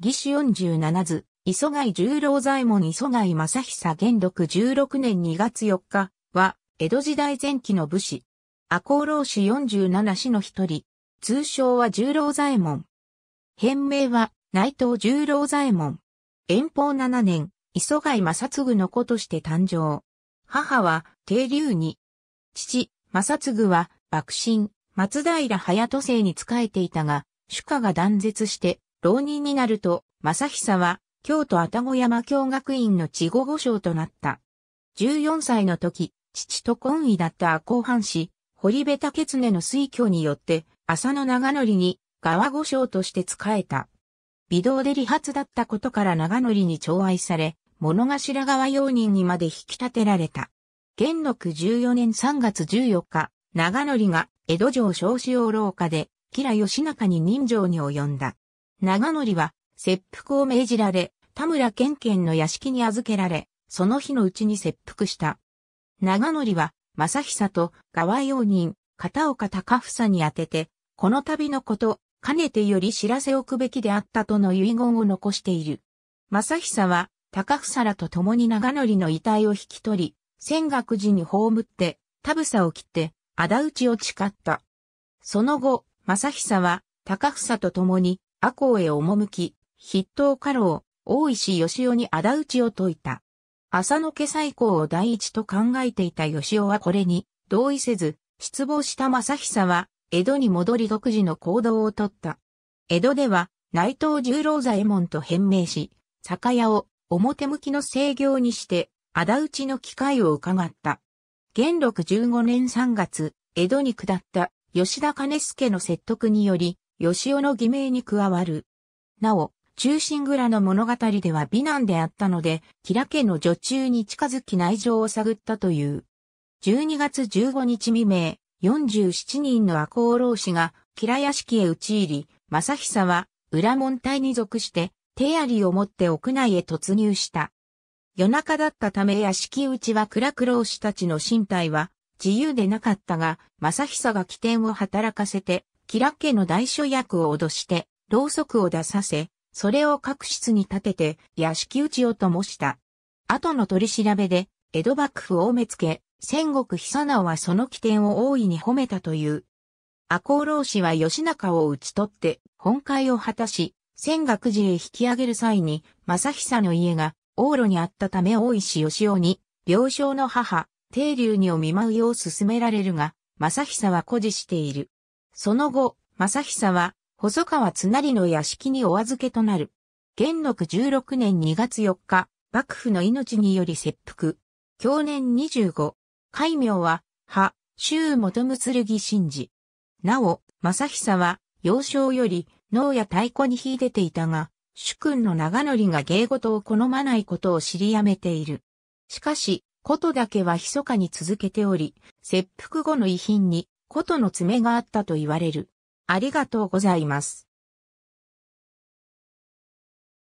義士十七図、磯貝十郎左衛門磯貝正久元禄十六年二月四日は、江戸時代前期の武士。赤穂浪士十七氏の一人。通称は十郎左衛門。変名は内藤十郎左衛門。遠方七年、磯貝正次の子として誕生。母は定流に。父、正次は幕臣、松平隼人生に仕えていたが、主家が断絶して、浪人になると、正久は、京都愛宕山教学院の地語御所となった。14歳の時、父と婚姻だった阿公藩士、堀部竹常の推挙によって、浅野長則に、川御所として仕えた。微動で理髪だったことから長則に寵愛され、物頭川用人にまで引き立てられた。元禄14年3月14日、長則が江戸城少子養老家で、吉良義仲に人情に及んだ。長則は、切腹を命じられ、田村県県の屋敷に預けられ、その日のうちに切腹した。長則は、正久と側用人、片岡隆房に宛てて、この度のこと、かねてより知らせおくべきであったとの遺言を残している。正久は、高房らと共に長則の遺体を引き取り、仙岳寺に葬って、田房を切って、仇討ちを誓った。その後、正久は、高房と共に、阿公へ赴き、筆頭家老、大石義雄に仇討ちを解いた。浅野家最高を第一と考えていた義雄はこれに同意せず、失望した正久は、江戸に戻り独自の行動をとった。江戸では、内藤十郎左衛門と変名し、酒屋を表向きの制業にして、仇討ちの機会を伺った。元禄15年3月、江戸に下った吉田兼助の説得により、吉尾の偽名に加わる。なお、忠臣蔵の物語では美男であったので、吉良家の女中に近づき内情を探ったという。12月15日未明、47人の赤穂浪士が、吉良屋敷へ打ち入り、正久は、裏門隊に属して、手槍を持って屋内へ突入した。夜中だったため屋敷内は暗く浪士たちの身体は自由でなかったが、正久が起点を働かせてキラ家の大所役を脅して、ろうそくを出させ、それを各室に立てて、屋敷打ちをともした。後の取り調べで、江戸幕府を目付け、戦国久直はその起点を大いに褒めたという。赤穂浪士は吉中を討ち取って、本会を果たし、仙学寺へ引き上げる際に、正久の家が、往路にあったため大石義雄に、病床の母、定流にを見舞うよう勧められるが、正久は誇示している。その後、正久は、細川津成の屋敷にお預けとなる。元禄16年2月4日、幕府の命により切腹。去年25。戒名は、派、周元剣神事。なお、正久は、幼少より、脳や太鼓に秀でていたが、主君の長則が芸事を好まないことを知りやめている。しかし、ことだけは密かに続けており、切腹後の遺品に、琴の爪があったと言われる。ありがとうございます。